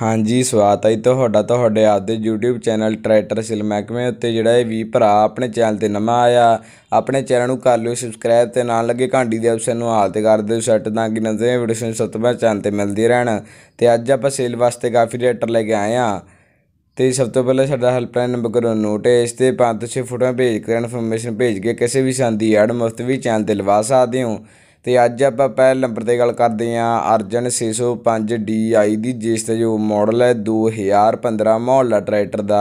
ਹਾਂਜੀ ਸਵਾਗਤ ਹੈ ਤੁਹਾਡਾ ਤੁਹਾਡੇ ਆਪਦੇ YouTube ਚੈਨਲ ਟਰੈਕਟਰ ਸਿਲ ਮਹਿਕਮੇ ਉੱਤੇ ਜਿਹੜਾ ਇਹ ਵੀ ਭਰਾ ਆਪਣੇ ਚੈਨਲ ਤੇ ਨਵਾਂ ਆਇਆ ਆਪਣੇ ਚੈਨਲ ਨੂੰ ਕਰ ਲਿਓ ਸਬਸਕ੍ਰਾਈਬ ਤੇ ਨਾਲ ਲੱਗੇ ਘੰਟੀ ਦੇ ਆਪਸ਼ਨ ਨੂੰ ਹਾਲ ਤੇ ਕਰ ਦਿਓ ਸੈੱਟ ਤਾਂ ਕਿ ਨਵੇਂ ਵੀਡੀਓ ਸਭ ਤੋਂ ਪਹਿਲਾਂ ਚੈਨਲ ਤੇ ਮਿਲਦੀ ਰਹਿਣ ਤੇ ਅੱਜ ਆਪਾਂ ਸੇਲ ਵਾਸਤੇ ਕਾਫੀ ਟਰੈਕਟਰ ਲੈ ਕੇ ਆਏ ਆ ਤੇ ਸਭ ਤੋਂ ਪਹਿਲਾਂ ਸਾਡਾ ਹੈਲਪਲਾਈਨ ਨੰਬਰ ਕਰੋ ਨੋਟ ਇਸ ਤੇ 5-6 ਫੋਟੋਆਂ ਭੇਜ ਕੇ ਇਨਫੋਰਮੇਸ਼ਨ ਭੇਜ ਕੇ ਕਿਸੇ ਵੀ ਸੰਦੀ ਐਡ ਮੁਫਤ ਵੀ ਚੈਨਲ ਤੇ ਲਵਾ ਸਕਦੇ ਹੋ ਤੇ ਅੱਜ ਆਪਾਂ ਪਹਿਲ ਨੰਬਰ ਤੇ ਗੱਲ ਕਰਦੇ ਆਂ ਅਰਜਨ 605 DI ਦੀ ਜਿਸ ਦਾ ਜੋ ਮਾਡਲ ਹੈ 2015 ਮੌਲਾ ਟਰੈਕਟਰ ਦਾ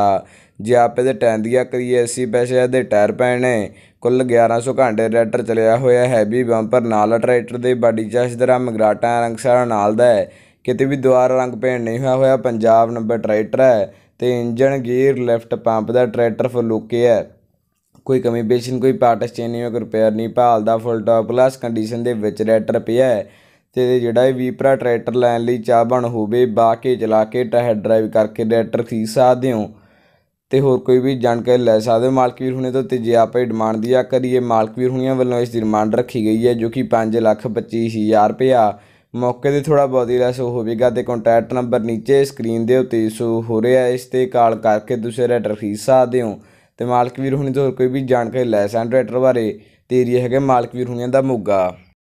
ਜੇ ਆਪ ਇਹਦੇ ਟੈਂਡੀਆਂ ਕਰੀਏ 80 ਪੈਸੇ ਇਹਦੇ ਟਾਇਰ ਪੈਣੇ ਕੁੱਲ 1100 ਘੰਟੇ ਟਰੈਕਟਰ ਚਲਿਆ ਹੋਇਆ ਹੈਵੀ ਬੰਪਰ ਨਾਲ ਟਰੈਕਟਰ ਦੇ ਬਾਡੀ ਚਾਸ਼ ਦਰਾ ਮਗਰਾਟਾ ਰੰਗ ਸਾਰਾ ਨਾਲ ਦਾ ਹੈ ਕਿਤੇ ਵੀ ਦੁਆਰਾ ਰੰਗ ਪੈਣ ਨਹੀਂ ਹੋਇਆ ਹੋਇਆ ਪੰਜਾਬ ਨੰਬਰ ਟਰੈਕਟਰ ਹੈ ਤੇ ਇੰਜਨ ਗੀਅਰ ਲਿਫਟ ਪੰਪ ਦਾ ਟਰੈਕਟਰ ਫਲੋਕੇ ਹੈ ਕੋਈ ਕਮੀ ਪੇਸ਼ੀ ਕੋਈ ਪਾਰਟ ਐਕਸਚੇਂਜ ਨਹੀਂ ਕੋਈ ਰਿਪੇਅਰ ਨਹੀਂ ਦਾ ਫੁੱਲ ਟਾਪ ਪਲੱਸ ਕੰਡੀਸ਼ਨ ਦੇ ਵਿੱਚ ਰੈਟਰ ਪਿਆ ਹੈ ਤੇ ਜਿਹੜਾ ਇਹ ਵੀਪਰਾ ਟਰੈਕਟਰ ਲੈਣ ਲਈ ਬਣ ਹੋਵੇ ਬਾ ਕੇ ਚਲਾ ਕੇ ਟਹਿ ਡਰਾਈਵ ਕਰਕੇ ਟਰੈਕਟਰ ਖਰੀਦ ਸਕਦੇ ਹੋ ਤੇ ਹੋਰ ਕੋਈ ਵੀ ਜਾਣਕਾਰੀ ਲੈ ਸਕਦੇ ਹੋ ਮਾਲਕ ਵੀਰ ਹੁਣੇ ਤੋਂ ਤੇ ਜੇ ਆਪੇ ਡਿਮਾਂਡ ਦੀ ਆ ਕਰੀਏ ਮਾਲਕ ਵੀਰ ਹੁਣੀਆਂ ਵੱਲੋਂ ਇਸ ਦੀ ਡਿਮਾਂਡ ਰੱਖੀ ਗਈ ਹੈ ਜੋ ਕਿ 5 ਲੱਖ 25000 ਰੁਪਇਆ ਮੌਕੇ ਤੇ ਥੋੜਾ ਬਹੁਤ ਲੈਸ ਹੋਵੇਗਾ ਤੇ ਕੰਟੈਕਟ ਨੰਬਰ ਨੀਚੇ ਸਕਰੀਨ ਦੇ ਉੱਤੇ ਸੋ ਹੋ ਰਿਹਾ ਇਸ ਤੇ ਕਾਲ ਕਰਕੇ ਦੂਸਰੇ ਰੈਟਰ ਖਰੀਦ ਸਕਦੇ ਹੋ ਤੇ ਮਾਲਕ ਵੀਰ ਹੁਣੀ ਤੋਂ ਕੋਈ ਵੀ ਜਾਣਕਾਰੀ ਲੈ ਸਕਣ ਟਰੈਕਟਰ ਬਾਰੇ ਤੇਰੀ ਹੈਗੇ ਮਾਲਕ ਵੀਰ ਹੁਣੀਆਂ ਦਾ ਮੋਗਾ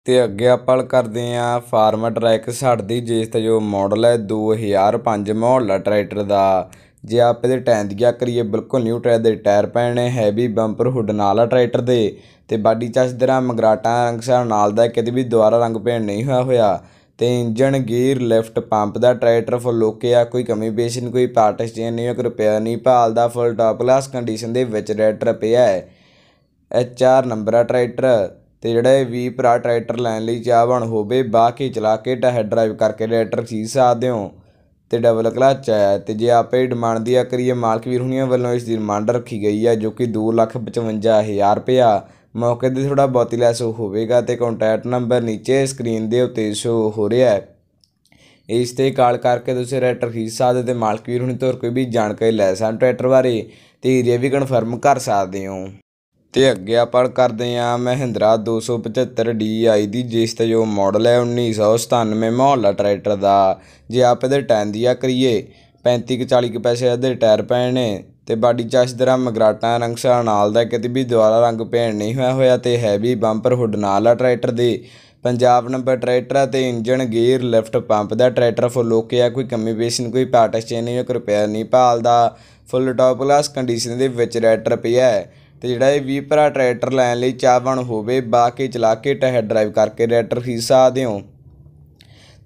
ਤੇ ਅੱਗੇ ਆਪਾਂ ਕਰਦੇ ਆ ਫਾਰਮ ਟਰੈਕ ਦੀ ਜਿਸ ਤਾਂ ਜੋ ਮਾਡਲ ਹੈ 2005 ਮਾਡਲ ਟਰੈਕਟਰ ਦਾ ਜੇ ਆਪ ਇਹਦੇ ਟਾਇਰ ਦੀ ਕਰੀਏ ਬਿਲਕੁਲ ਨਿਊ ਟਾਇਰ ਦੇ ਟਾਇਰ ਪੈਣੇ ਹੈਵੀ ਬੰਪਰ ਹੁੱਡ ਨਾਲ ਆ ਟਰੈਕਟਰ ਦੇ ਤੇ ਬਾਡੀ ਦਰਾ ਮਗਰਾਟਾ ਰੰਗ ਸਾਰ ਨਾਲ ਦਾ ਕਿਤੇ ਵੀ ਦੁਬਾਰਾ ਰੰਗ ਪੇਂਟ ਨਹੀਂ ਹੋਇਆ ਹੋਇਆ ਤੇ ਇੰਜਨ ਗੇਅਰ ਲਿਫਟ ਪੰਪ ਦਾ ਟਰੈਕਟਰ ਫੁੱਲ ਲੋਕਿਆ ਆ ਕੋਈ ਕਮੀ ਪੇਸ਼ ਨਹੀਂ ਕੋਈ ਪਾਰਟ ਐਕਸਚੇਂਜ ਨਹੀਂ ਕੋਈ ਰਿਪੇਅਰ ਨਹੀਂ ਭਾਲ ਦਾ ਫੁੱਲ ਟਾਪ ਕਲਾਸ ਕੰਡੀਸ਼ਨ ਦੇ ਵਿੱਚ ਟਰੈਕਟਰ ਪਿਆ ਹੈ ਐਚ ਆਰ ਨੰਬਰ ਆ ਟਰੈਕਟਰ ਤੇ ਜਿਹੜਾ ਇਹ ਵੀ ਭਰਾ ਟਰੈਕਟਰ ਲੈਣ ਲਈ ਬਣ ਹੋਵੇ ਬਾਕੀ ਚਲਾ ਕੇ ਟਹਿ ਡਰਾਈਵ ਕਰਕੇ ਟਰੈਕਟਰ ਸੀ ਸਕਦੇ ਹੋ ਤੇ ਡਬਲ ਕਲਚ ਆਇਆ ਤੇ ਜੇ ਆਪੇ ਡਿਮਾਂਡ ਦੀ ਆ ਕਰੀਏ ਮਾਲਕ ਵੀਰ ਹੁਣੀਆਂ ਵੱਲੋਂ ਇਸ ਦੀ ਡਿਮਾਂਡ ਰੱਖੀ ਗਈ ਆ ਜੋ ਕਿ 2,55,000 ਰੁਪਇਆ ਮੌਕੇ ਤੇ ਥੋੜਾ ਬਹੁਤੀ ਲੈਸ ਹੋਵੇਗਾ ਤੇ ਕੰਟੈਕਟ ਨੰਬਰ ਨੀਚੇ ਸਕਰੀਨ ਦੇ ਉੱਤੇ ਸ਼ੋ ਹੋ ਰਿਹਾ ਹੈ ਇਸ ਤੇ ਕਾਲ ਕਰਕੇ ਤੁਸੀਂ ਰੈਟਰ ਫੀਸ ਸਕਦੇ ਤੇ ਮਾਲਕ ਵੀਰ ਹੁਣੀ ਤੋਂ ਕੋਈ ਵੀ ਜਾਣਕਾਰੀ ਲੈ ਸਕਦੇ ਟਰੈਕਟਰ ਬਾਰੇ ਤੇ ਇਹ ਵੀ ਕਨਫਰਮ ਕਰ ਸਕਦੇ ਹੋ ਤੇ ਅੱਗੇ ਆਪਾਂ ਕਰਦੇ ਆ ਮਹਿੰਦਰਾ 275 DI ਦੀ ਜਿਸ ਤੇ ਜੋ ਮਾਡਲ ਹੈ 1997 ਮਹੌਲਾ ਟਰੈਕਟਰ ਦਾ ਜੇ ਆਪ ਇਹਦੇ ਟਾਈਮ ਦੀਆ ਕਰੀਏ 35 40 ਪੈਸੇ ਇਹਦੇ ਟਾਇਰ ਪੈਣੇ ਨੇ ਤੇ ਬਾਡੀ ਚਾਸ਼ ਦਰਾ ਮਗਰਾਟਾ ਰੰਗ ਨਾਲ ਦਾ ਕਿਤੇ ਵੀ ਦੁਆਰਾ ਰੰਗ ਭੇਣ ਨਹੀਂ ਹੋਇਆ ਹੋਇਆ ਤੇ ਹੈਵੀ ਬੰਪਰ ਹੁੱਡ ਨਾਲ ਆ ਟਰੈਕਟਰ ਦੇ ਪੰਜਾਬ ਨੰਬਰ ਟਰੈਕਟਰ ਤੇ ਇੰਜਨ ਗੀਅਰ ਲਿਫਟ ਪੰਪ ਦਾ ਟਰੈਕਟਰ ਫੁੱਲ ਓਕੇ ਆ ਕੋਈ ਕਮੀ ਪੇਸ਼ ਨਹੀਂ ਕੋਈ ਪਾਰਟ ਐਕਸਚੇਂਜ ਨਹੀਂ ਕੋਈ ਰਿਪੇਅਰ ਨਹੀਂ ਭਾਲਦਾ ਫੁੱਲ ਟਾਪ ਕਲਾਸ ਕੰਡੀਸ਼ਨ ਦੇ ਵਿੱਚ ਟਰੈਕਟਰ ਪਿਆ ਤੇ ਜਿਹੜਾ ਇਹ ਵੀ ਟਰੈਕਟਰ ਲੈਣ ਲਈ ਚਾਹਵਣ ਹੋਵੇ ਬਾਕੀ ਚਲਾ ਕੇ ਟਹਿ ਡਰਾਈਵ ਕਰਕੇ ਟਰੈਕਟਰ ਖਰੀਦ ਦਿਓ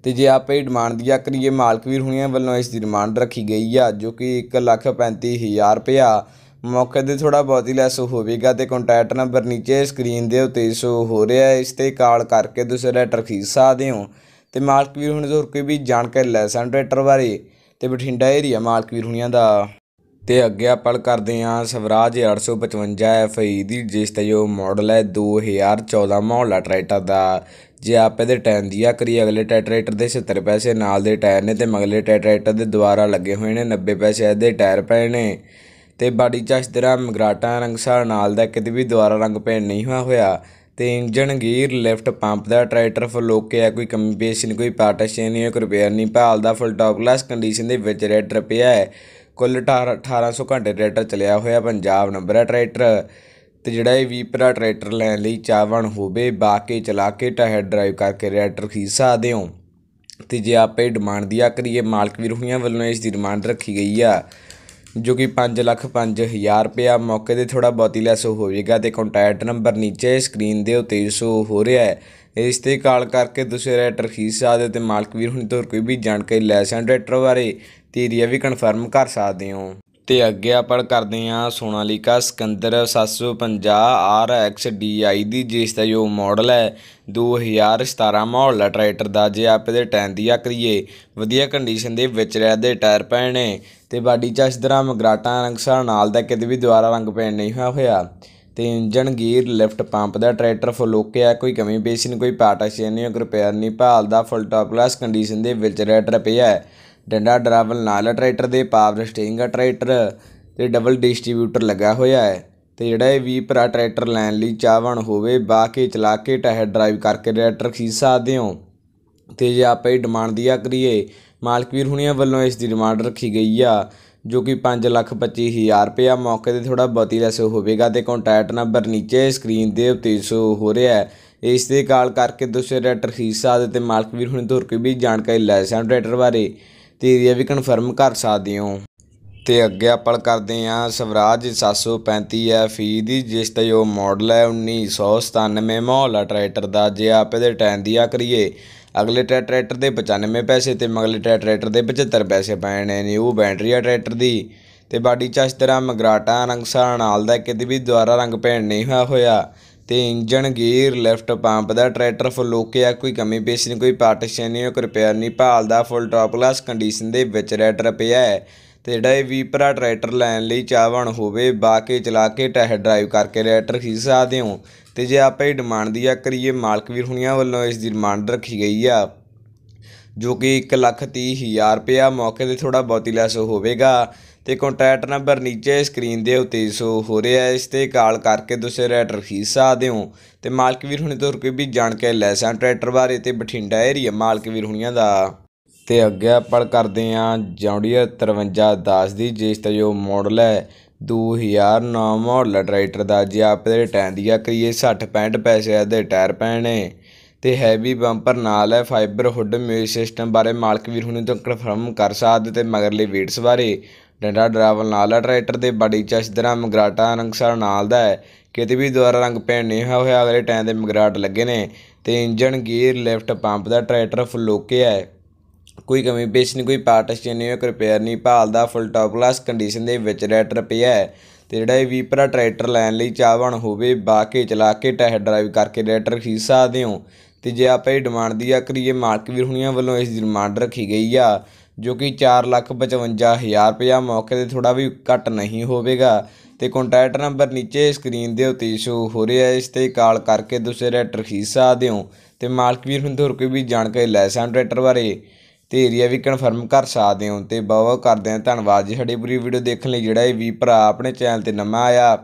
ਤੇ ਜੇ ਆਪੇ ਡਿਮਾਂਡ ਦੀ ਕਰੀਏ ਮਾਲਕਵੀਰ ਹੁਣੀਆਂ ਵੱਲੋਂ ਇਸ ਦੀ ਡਿਮਾਂਡ ਰੱਖੀ ਗਈ ਆ ਜੋ ਕਿ 135000 ਰੁਪਇਆ ਮੌਕੇ ਤੇ ਥੋੜਾ ਬਹੁਤ ਹੀ ਲੈਸ ਹੋਵੇਗਾ ਤੇ ਕੰਟੈਕਟ ਨੰਬਰ ਨੀਚੇ ਸਕਰੀਨ ਦੇ ਉੱਤੇ ਸ਼ੋ ਹੋ ਰਿਹਾ ਹੈ ਇਸ ਤੇ ਕਾਲ ਕਰਕੇ ਤੁਸੀਂ ਰੈਟਰ ਖਰੀਦ ਸਕਦੇ ਹੋ ਤੇ ਮਾਲਕਵੀਰ ਹੁਣੀ ਜ਼ੋਰ ਕੋਈ ਵੀ ਜਾਣਕਾਰੀ ਲੈ ਸਕਦੇ ਟਰੈਕਟਰ ਬਾਰੇ ਤੇ ਬਠਿੰਡਾ ਏਰੀਆ ਮਾਲਕਵੀਰ ਹੁਣੀਆਂ ਦਾ ਤੇ ਅੱਗੇ ਆਪਾਂ ਕਰਦੇ ਹਾਂ ਸਵਰਾਜ 855 ਐਫਈ e ਦੀ ਜਿਸ ਤੇ ਜੋ ਮਾਡਲ ਹੈ 2014 ਮਾਡਲ ਟਰੈਕਟਰ ਦਾ ਜੇ ਆਪੇ ਦੇ ਟਾਇਰ ਦੀ ਕਰੀ ਅਗਲੇ ਟੈਟਰੇਟਰ ਦੇ 70 ਪੈਸੇ ਨਾਲ ਦੇ ਟਾਇਰ ਨੇ ਤੇ ਮਗਲੇ ਟੈਟਰੇਟਰ ਦੇ ਦੁਆਰਾ ਲੱਗੇ ਹੋਏ ਨੇ 90 ਪੈਸੇ ਇਹਦੇ ਟਾਇਰ ਪਏ ਨੇ ਤੇ ਬਾਡੀ ਚਾਸ਼ ਤੇਰਾ ਮਗਰਾਟਾ ਰੰਗਸਾਰ ਨਾਲ ਦਾ ਕਿਤੇ ਵੀ ਦੁਆਰਾ ਰੰਗ ਪੇਂਟ ਨਹੀਂ ਹੋਇਆ ਹੋਇਆ ਤੇ ਇੰਜਨ ਗੀਅਰ ਲੈਫਟ ਪੰਪ ਦਾ ਟਰੈਕਟਰ ਫੁੱਲ ਓਕੇ ਆ ਕੋਈ ਕਮੀ ਪੇਸ਼ ਨਹੀਂ ਕੋਈ ਪਾਰਟੀਸ਼ਨ ਨਹੀਂ ਕੋਈ ਰਿਪੇਅਰ ਨਹੀਂ ਦਾ ਫੁੱਲ ਟੌਪ ਕਲਾਸ ਕੰਡੀਸ਼ਨ ਦੇ ਵਿੱਚ ਰੈਟਰ ਪਿਆ ਹੈ ਕੁੱਲ 1800 ਘੰਟੇ ਟਰੈਕਟਰ ਚਲਿਆ ਹੋਇਆ ਪੰਜਾਬ ਨੰਬਰ ਹੈ ਟਰੈਕਟਰ ਤੇ ਜਿਹੜਾ ਇਹ ਵੀਪਰਾ ਟਰੈਕਟਰ ਲੈਣ ਲਈ ਚਾਹਵਣ ਹੋਵੇ ਬਾਕੇ ਚਲਾ ਕੇ ਟਾਇਰ ਡਰਾਈਵ ਕਰਕੇ ਟਰੈਕਟਰ ਖੀਸਾ ਸਕਦੇ ਤੇ ਜੇ ਆਪੇ ਡਿਮਾਂਡ ਆ ਕਰੀਏ ਮਾਲਕ ਵੀਰ ਹੋਈਆਂ ਵੱਲੋਂ ਇਸ ਦੀ ਡਿਮਾਂਡ ਰੱਖੀ ਗਈ ਆ ਜੋ ਕਿ 5 ਲੱਖ 5000 ਰੁਪਏ ਮੌਕੇ ਦੇ ਥੋੜਾ ਬਹੁਤੀ ਲੈਸ ਜਾਏਗਾ ਤੇ ਕੰਟੈਕਟ ਨੰਬਰ ਨੀਚੇ ਸਕਰੀਨ ਦੇ ਉੱਤੇ ਸ਼ੋ ਹੋ ਰਿਹਾ ਹੈ ਇਸ ਤੇ ਕਾਲ ਕਰਕੇ ਤੁਸੀਂ ਰੈਟਰ ਖੀਸਾ ਦੇ ਤੇ ਮਾਲਕ ਵੀਰ ਹੁਣ ਤੋਂ ਕੋਈ ਵੀ ਜਾਣਕਾਰੀ ਲੈ ਸਕਦੇ ਰੈਟਰ ਬਾਰੇ ਤੇ ਏਰੀਆ ਵੀ ਕਨਫਰਮ ਕਰ ਸਕਦੇ ਹੋ ਤੇ ਅੱਗੇ ਆਪਾਂ ਕਰਦੇ ਹਾਂ ਕਾ Sikander 750 R X D I ਦੀ ਜਿਸ ਦਾ ਜੋ ਮਾਡਲ ਹੈ 2017 ਮਾਡਲ ਟਰੈਕਟਰ ਦਾ ਜੇ ਆਪ ਇਹਦੇ ਟਾਇਰ ਦੀ ਆ ਕਰੀਏ ਵਧੀਆ ਕੰਡੀਸ਼ਨ ਦੇ ਵਿੱਚ ਰਿਆ ਦੇ ਟਾਇਰ ਪਏ ਨੇ ਤੇ ਬਾਡੀ ਚਸ ਮਗਰਾਟਾ ਰੰਗ ਸਾਰ ਨਾਲ ਦਾ ਕਿਤੇ ਵੀ ਦੁਬਾਰਾ ਰੰਗ ਪੈਣ ਨਹੀਂ ਹੋਇਆ ਹੋਇਆ ਤੇ ਇੰਜਨ ਗੀਅਰ ਲਿਫਟ ਪੰਪ ਦਾ ਟਰੈਕਟਰ ਫੁੱਲ ਓਕੇ ਆ ਕੋਈ ਕਮੀ ਪੇਸ਼ੀ ਨਹੀਂ ਕੋਈ ਪਾਟਾ ਛੇ ਨਹੀਂ ਰਿਪੇਅਰ ਨਹੀਂ ਭਾਲ ਦਾ ਫੁੱਲ ਟਾਪ ਕਲਾਸ ਕੰਡੀਸ਼ਨ ਦੇ ਵਿੱਚ ਰੈਟਰ ਪਿਆ ਹੈ ਡੰਡਾ ਡਰਾਵਲ ਨਾਲ ਟਰੈਕਟਰ ਦੇ ਪਾਵਰ ਦਾ ਟਰੈਕਟਰ ਤੇ ਡਬਲ ਡਿਸਟ੍ਰੀਬਿਊਟਰ ਲੱਗਾ ਹੋਇਆ ਹੈ ਤੇ ਜਿਹੜਾ ਇਹ ਵੀ ਭਰਾ ਟਰੈਕਟਰ ਲੈਣ ਲਈ ਚਾਹਵਣ ਹੋਵੇ ਬਾ ਕੇ ਚਲਾ ਕੇ ਟਹਿ ਡਰਾਈਵ ਕਰਕੇ ਟਰੈਕਟਰ ਖਰੀਦ ਸਕਦੇ ਹੋ ਤੇ ਜੇ ਆਪਾਂ ਇਹ ਡਿਮਾਂਡ ਦੀਆ ਕਰੀਏ ਮਾਲਕ ਵੀਰ ਹੁਣੀਆਂ ਵੱਲੋਂ ਇਸ ਦੀ ਡਿਮਾਂਡ ਰੱਖੀ ਗਈ ਆ ਜੋ ਕਿ 5 ਲੱਖ 25 ਹਜ਼ਾਰ ਰੁਪਇਆ ਮੌਕੇ ਤੇ ਥੋੜਾ ਬਤੀ ਲੈਸ ਹੋਵੇਗਾ ਤੇ ਕੰਟੈਕਟ ਨੰਬਰ ਨੀਚੇ ਸਕਰੀਨ ਦੇ ਉੱਤੇ ਸੋ ਹੋ ਰਿਹਾ ਹੈ ਇਸ ਤੇ ਕਾਲ ਕਰਕੇ ਦੂਸਰੇ ਟਰੈਕਟਰ ਖੀਸਾ ਸਕਦੇ ਤੇ ਮਾਲਕ ਵੀਰ ਹੁਣੇ ਤੋਂ ਹੋਰ ਕੋਈ ਵੀ ਜਾਣਕਾਰੀ ਲੈ ਸਕਣ ਟਰੈਕਟਰ ਬਾਰੇ ਤੇ ਇਹ ਵੀ ਕਨਫਰਮ ਕਰ ਸਕਦੇ ਹੋ ਤੇ ਅੱਗੇ ਆਪਾਂ ਕਰਦੇ ਆ ਸਵਰਾਜ 735 ਹੈ ਦੀ ਜਿਸ ਦਾ ਜੋ ਮਾਡਲ ਹੈ 1997 ਮੋਹਲਾ ਟਰੈਕਟਰ ਦਾ ਜੇ ਆਪ ਇਹਦੇ ਟਾਈਮ ਦੀ ਆ ਕਰੀਏ ਅਗਲੇ ਟਰੈਕਟਰ ਦੇ 95 ਪੈਸੇ ਤੇ ਮਗਲੇ ਟਰੈਕਟਰ ਦੇ 75 ਪੈਸੇ ਪੈਣੇ ਨੇ ਉਹ ਬੈਟਰੀ ਆ ਟਰੈਕਟਰ ਦੀ ਤੇ ਬਾਡੀ ਤੇਰਾ ਮਗਰਾਟਾ ਰੰਗ ਨਾਲ ਦਾ ਕਿਤੇ ਵੀ ਦੁਆਰਾ ਰੰਗ ਪੈਣ ਨਹੀਂ ਹੋਇਆ ਤੇ ਇੰਜਨ ਗੇਅਰ ਲੈਫਟ ਪੰਪ ਦਾ ਟਰੈਕਟਰ ਫੁੱਲ ਆ ਕੋਈ ਕਮੀ ਪੇਸ਼ ਨਹੀਂ ਕੋਈ ਪਾਰਟੀਸ਼ਨ ਨਹੀਂ ਕੋਈ ਰਿਪੇਅਰ ਨਹੀਂ ਦਾ ਫੁੱਲ ਟਾਪ ਕਲਾਸ ਕੰਡੀਸ਼ਨ ਦੇ ਵਿੱਚ ਟਰੈਕਟਰ ਪਿਆ ਹੈ ਤੇ ਜਿਹੜਾ ਇਹ ਵੀ ਭਰਾ ਟਰੈਕਟਰ ਲੈਣ ਲਈ ਚਾਹਵਣ ਹੋਵੇ ਬਾਕੇ ਚਲਾ ਕੇ ਟਹਿ ਡਰਾਈਵ ਕਰਕੇ ਟਰੈਕਟਰ ਖਰੀਦ ਸਕਦੇ ਹੋ ਤੇ ਜੇ ਆਪਾਂ ਇਹ ਡਿਮਾਂਡ ਦੀ ਆ ਕਰੀਏ ਮਾਲਕ ਵੀਰ ਹੁਣੀਆਂ ਵੱਲੋਂ ਇਸ ਦੀ ਡਿਮਾਂਡ ਰੱਖੀ ਗਈ ਆ ਜੋ ਕਿ 1 ਲੱਖ 30 ਹਜ਼ਾਰ ਰੁਪਇਆ ਮੌਕੇ ਦੇ ਥੋੜਾ ਬਹੁਤੀ ਲੈਸ ਹੋਵੇਗਾ ਤੇ ਕੰਟੈਕਟ ਨੰਬਰ ਨੀਚੇ ਸਕਰੀਨ ਦੇ ਉੱਤੇ ਸੋ ਹੋ ਰਿਹਾ ਇਸ ਤੇ ਕਾਲ ਕਰਕੇ ਤੁਸੀਂ ਰੈਟਰ ਖਰੀਦ ਸਕਦੇ ਹੋ ਤੇ ਮਾਲਕ ਵੀਰ ਹੁਣੇ ਤੋਂ ਰੁਕੇ ਵੀ ਜਾਣ ਕੇ ਲੈ ਸਾਂ ਟਰੈਕਟਰ ਬਾਰੇ ਤੇ ਬਠਿੰਡਾ ਏਰੀਆ ਮਾਲਕ ਵੀਰ ਹੁਣੀਆਂ ਦਾ ਤੇ ਅੱਗੇ ਆਪਾਂ ਕਰਦੇ ਆਂ ਜੌਂਡੀਅਰ 5310 ਦੀ ਜਿਸ ਦਾ ਜੋ ਮਾਡਲ ਹੈ 2009 ਮਾਡਲ ਟਰੈਕਟਰ ਦਾ ਜੇ ਆਪ ਦੇ ਟਾਇਰ ਦੀ ਆ ਕਰੀਏ 60 65 ਪੈਸੇ ਦੇ ਟਾਇਰ ਪੈਣੇ ਤੇ ਹੈਵੀ ਬੰਪਰ ਨਾਲ ਹੈ ਫਾਈਬਰ ਹੁੱਡ ਮਿਊਜ਼ਿਕ ਸਿਸਟਮ ਬਾਰੇ ਮਾਲਕ ਵੀਰ ਹੁਣੇ ਤੋਂ ਕਨਫਰਮ ਕਰ ਸਕਦੇ ਤੇ ਮਗਰਲੇ ਵੇਟਸ ਬਾਰੇ ਡੰਡਾ ਡਰਾਵਲ ਨਾਲ ਟਰੈਕਟਰ ਦੇ ਬਾਡੀ ਚਸ਼ਦਰਾ ਮਗਰਾਟਾ ਰੰਗਸਰ ਨਾਲ ਦਾ ਹੈ ਕਿਤੇ ਵੀ ਦੁਆਰਾ ਰੰਗ ਪੈਣ ਨਹੀਂ ਹੋਇਆ ਹੋਇਆ ਅਗਲੇ ਟਾਈਮ ਦੇ ਮਗਰਾਟ ਲੱਗੇ ਨੇ ਤੇ ਇੰਜਨ ਗੀਅਰ ਲਿਫਟ ਪੰਪ ਦਾ ਟਰੈਕਟਰ ਫੁੱਲ ਲੋਕੇ ਹੈ ਕੋਈ ਕਮੀ ਪੇਸ਼ ਨਹੀਂ ਕੋਈ ਪਾਰਟ ਨਹੀਂ ਹੋਇਆ ਰਿਪੇਅਰ ਨਹੀਂ ਭਾਲਦਾ ਫੁੱਲ ਟਾਪ ਕਲਾਸ ਕੰਡੀਸ਼ਨ ਦੇ ਵਿੱਚ ਟਰੈਕਟਰ ਪਿਆ ਹੈ ਤੇ ਜਿਹੜਾ ਇਹ ਵੀਪਰਾ ਟਰੈਕਟਰ ਲੈਣ ਲਈ ਚਾਹਵਾਨ ਹੋਵੇ ਬਾਕੇ ਚਲਾ ਕੇ ਟੈਸਟ ਡਰਾਈਵ ਕਰਕੇ ਟਰੈਕਟਰ ਖਰੀਦ ਸਕਦੇ ਹੋ ਤੇ ਜੇ ਆਪਾਂ ਇਹ ਡਿਮਾਂਡ ਦੀ ਆ ਕਰੀਏ ਮਾਰਕ ਵੀਰ ਹੁਣੀਆਂ ਵੱਲੋਂ ਇਸ ਦੀ ਡਿਮਾਂਡ ਰੱਖੀ ਗਈ ਆ ਜੋ ਕਿ 452000 ਰੁਪਇਆ ਮੌਕੇ ਤੇ ਥੋੜਾ ਵੀ ਘੱਟ ਨਹੀਂ ਹੋਵੇਗਾ ਤੇ ਕੰਟੈਕਟ ਨੰਬਰ ਨੀਚੇ ਸਕਰੀਨ ਦੇ ਉੱਤੇ ਸ਼ੋ ਹੋ ਰਿਹਾ ਹੈ ਇਸ ਤੇ ਕਾਲ ਕਰਕੇ ਦੂਸਰੇ ਟਰੈਕਟਰ ਖੀਸਾ ਦਿਓ ਤੇ ਮਾਲਕ ਵੀਰ ਹੁਣ ਹੋਰ ਕੋਈ ਵੀ ਜਾਣਕਾਰੀ ਲੈ ਸਕਦੇ ਟਰੈਕਟਰ ਬਾਰੇ ਤੇ ਏਰੀਆ ਵੀ ਕਨਫਰਮ ਕਰ ਸਕਦੇ ਹੋ ਤੇ ਬਹੁਤ ਕਰਦੇ ਆ ਧੰਨਵਾਦ ਜੀ ਸਾਡੀ ਪੂਰੀ ਵੀਡੀਓ ਦੇਖਣ ਲਈ ਜਿਹੜਾ ਇਹ ਵੀ ਭਰਾ ਆਪਣੇ ਚੈਨਲ ਤੇ ਨਵਾਂ ਆਇਆ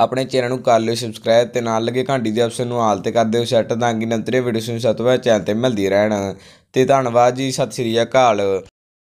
ਆਪਣੇ ਚੈਨਲ ਨੂੰ ਕਰ ਲਿਓ ਸਬਸਕ੍ਰਾਈਬ ਤੇ ਨਾਲ ਲੱਗੇ ਘੰਟੀ ਦੇ ਆਪਸ਼ਨ ਨੂੰ ਆਲ ਤੇ ਕਰ ਦਿਓ ਸੈੱਟ ਤਾਂ ਕਿ ਨੰਤਰੇ ਵੀਡੀਓਸ ਨੂੰ ਸਤਵਾ ਚੈਨਲ ਤੇ ਮਿਲਦੀ ਰਹਿਣ ਤੇ ਧੰਨਵਾਦ ਜੀ ਸਤਿ ਸ੍ਰੀ ਅਕਾਲ